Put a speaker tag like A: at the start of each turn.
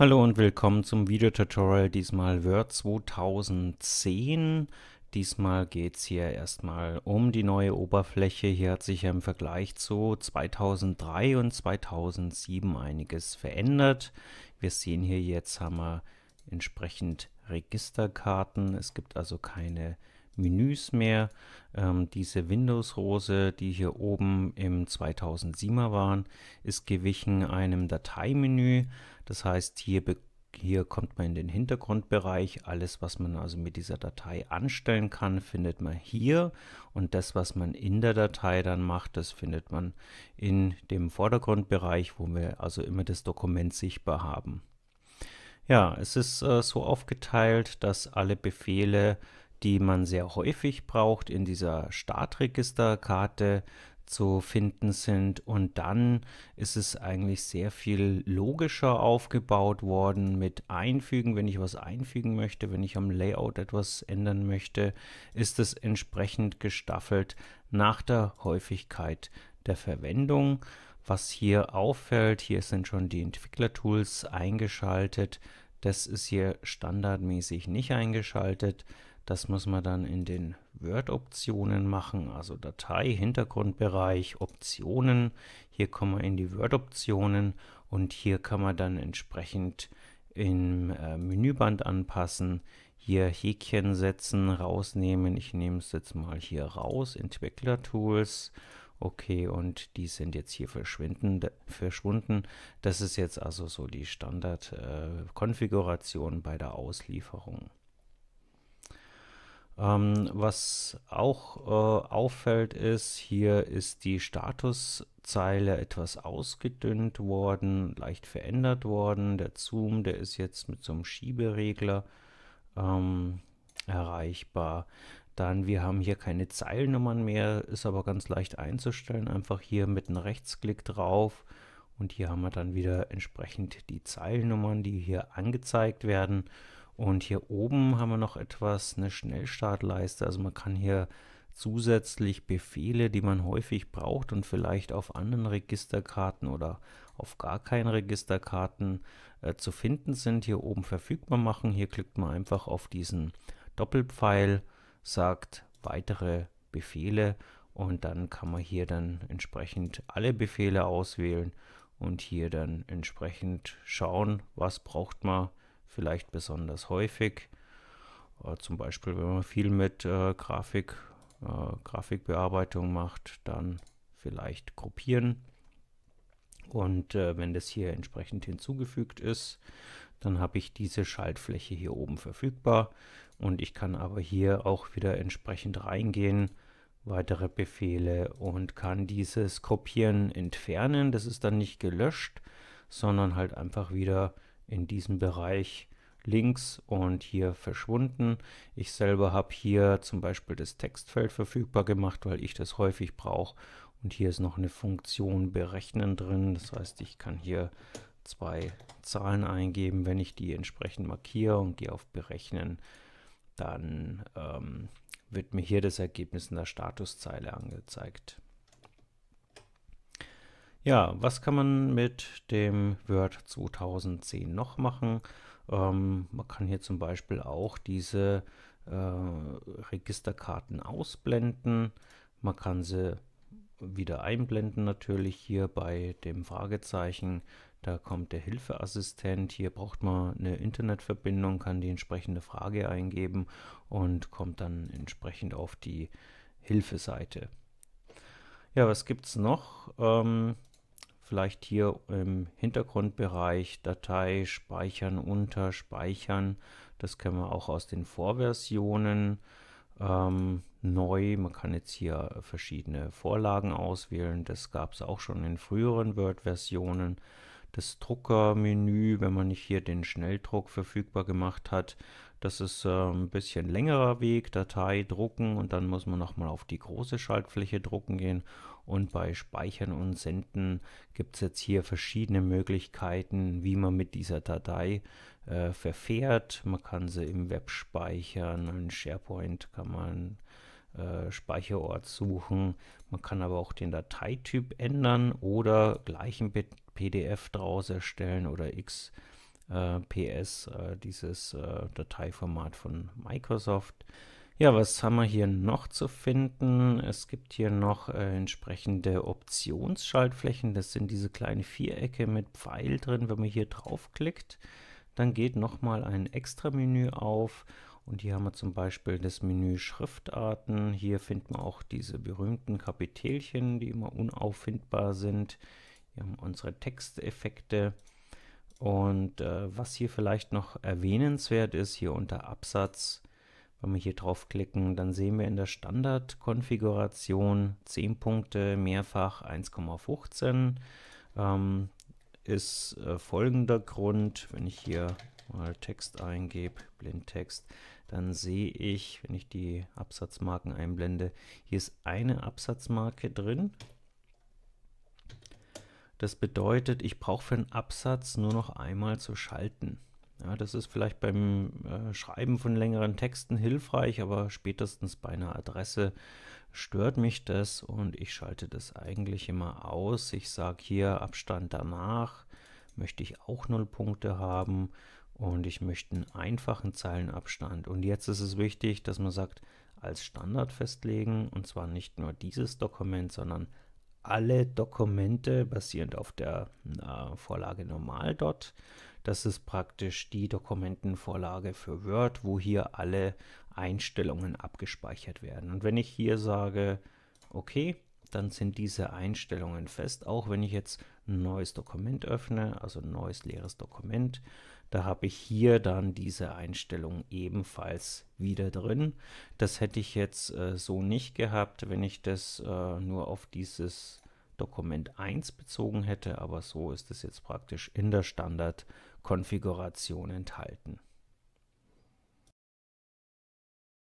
A: Hallo und willkommen zum Videotutorial, diesmal Word 2010. Diesmal geht es hier erstmal um die neue Oberfläche. Hier hat sich ja im Vergleich zu 2003 und 2007 einiges verändert. Wir sehen hier jetzt haben wir entsprechend Registerkarten. Es gibt also keine Registerkarten Menüs mehr. Ähm, diese Windows-Rose, die hier oben im 2007er waren, ist gewichen einem Dateimenü. Das heißt, hier, hier kommt man in den Hintergrundbereich. Alles, was man also mit dieser Datei anstellen kann, findet man hier. Und das, was man in der Datei dann macht, das findet man in dem Vordergrundbereich, wo wir also immer das Dokument sichtbar haben. Ja, es ist äh, so aufgeteilt, dass alle Befehle die man sehr häufig braucht, in dieser Startregisterkarte zu finden sind. Und dann ist es eigentlich sehr viel logischer aufgebaut worden mit Einfügen. Wenn ich was einfügen möchte, wenn ich am Layout etwas ändern möchte, ist es entsprechend gestaffelt nach der Häufigkeit der Verwendung. Was hier auffällt, hier sind schon die Entwicklertools eingeschaltet. Das ist hier standardmäßig nicht eingeschaltet. Das muss man dann in den Word-Optionen machen, also Datei, Hintergrundbereich, Optionen. Hier kommen wir in die Word-Optionen und hier kann man dann entsprechend im äh, Menüband anpassen, hier Häkchen setzen, rausnehmen. Ich nehme es jetzt mal hier raus, Entwickler-Tools. Okay, und die sind jetzt hier verschwinden, verschwunden. Das ist jetzt also so die Standard-Konfiguration äh, bei der Auslieferung. Ähm, was auch äh, auffällt ist, hier ist die Statuszeile etwas ausgedünnt worden, leicht verändert worden. Der Zoom, der ist jetzt mit so einem Schieberegler ähm, erreichbar. Dann, wir haben hier keine Zeilnummern mehr, ist aber ganz leicht einzustellen. Einfach hier mit einem Rechtsklick drauf und hier haben wir dann wieder entsprechend die Zeilnummern, die hier angezeigt werden. Und hier oben haben wir noch etwas, eine Schnellstartleiste. Also man kann hier zusätzlich Befehle, die man häufig braucht und vielleicht auf anderen Registerkarten oder auf gar keinen Registerkarten äh, zu finden sind, hier oben verfügbar machen. Hier klickt man einfach auf diesen Doppelpfeil, sagt weitere Befehle und dann kann man hier dann entsprechend alle Befehle auswählen und hier dann entsprechend schauen, was braucht man vielleicht besonders häufig. Äh, zum Beispiel, wenn man viel mit äh, Grafik, äh, Grafikbearbeitung macht, dann vielleicht kopieren. Und äh, wenn das hier entsprechend hinzugefügt ist, dann habe ich diese Schaltfläche hier oben verfügbar. Und ich kann aber hier auch wieder entsprechend reingehen weitere Befehle und kann dieses Kopieren entfernen. Das ist dann nicht gelöscht, sondern halt einfach wieder in diesem Bereich links und hier verschwunden. Ich selber habe hier zum Beispiel das Textfeld verfügbar gemacht, weil ich das häufig brauche. Und hier ist noch eine Funktion berechnen drin. Das heißt, ich kann hier zwei Zahlen eingeben. Wenn ich die entsprechend markiere und gehe auf berechnen, dann ähm, wird mir hier das Ergebnis in der Statuszeile angezeigt. Ja, was kann man mit dem Word 2010 noch machen? Ähm, man kann hier zum Beispiel auch diese äh, Registerkarten ausblenden. Man kann sie wieder einblenden natürlich hier bei dem Fragezeichen. Da kommt der Hilfeassistent. Hier braucht man eine Internetverbindung, kann die entsprechende Frage eingeben und kommt dann entsprechend auf die Hilfeseite. Ja, was gibt es noch? Ähm, vielleicht hier im Hintergrundbereich Datei speichern, unter speichern. Das können wir auch aus den Vorversionen. Ähm, neu, man kann jetzt hier verschiedene Vorlagen auswählen. Das gab es auch schon in früheren Word-Versionen das Druckermenü, wenn man nicht hier den Schnelldruck verfügbar gemacht hat. Das ist äh, ein bisschen längerer Weg, Datei drucken und dann muss man nochmal auf die große Schaltfläche drucken gehen. Und bei Speichern und Senden gibt es jetzt hier verschiedene Möglichkeiten, wie man mit dieser Datei äh, verfährt. Man kann sie im Web speichern, in SharePoint kann man äh, Speicherort suchen. Man kann aber auch den Dateityp ändern oder gleichen PDF draus erstellen oder XPS, äh, äh, dieses Dateiformat von Microsoft. Ja, was haben wir hier noch zu finden? Es gibt hier noch äh, entsprechende Optionsschaltflächen. Das sind diese kleinen Vierecke mit Pfeil drin. Wenn man hier draufklickt, dann geht nochmal ein extra Menü auf und hier haben wir zum Beispiel das Menü Schriftarten. Hier finden wir auch diese berühmten Kapitelchen, die immer unauffindbar sind. Hier haben wir unsere Texteffekte. Und äh, was hier vielleicht noch erwähnenswert ist, hier unter Absatz, wenn wir hier draufklicken, dann sehen wir in der Standardkonfiguration 10 Punkte mehrfach 1,15. Ähm, ist äh, folgender Grund, wenn ich hier mal Text eingebe, Blindtext, dann sehe ich, wenn ich die Absatzmarken einblende, hier ist eine Absatzmarke drin. Das bedeutet, ich brauche für einen Absatz nur noch einmal zu schalten. Ja, das ist vielleicht beim äh, Schreiben von längeren Texten hilfreich, aber spätestens bei einer Adresse stört mich das und ich schalte das eigentlich immer aus. Ich sage hier Abstand danach möchte ich auch null Punkte haben und ich möchte einen einfachen Zeilenabstand. Und jetzt ist es wichtig, dass man sagt, als Standard festlegen und zwar nicht nur dieses Dokument, sondern alle Dokumente basierend auf der äh, Vorlage Normal.dot. Das ist praktisch die Dokumentenvorlage für Word, wo hier alle Einstellungen abgespeichert werden. Und wenn ich hier sage, okay, dann sind diese Einstellungen fest. Auch wenn ich jetzt ein neues Dokument öffne, also ein neues leeres Dokument, da habe ich hier dann diese Einstellung ebenfalls wieder drin. Das hätte ich jetzt äh, so nicht gehabt, wenn ich das äh, nur auf dieses Dokument 1 bezogen hätte, aber so ist es jetzt praktisch in der Standardkonfiguration enthalten.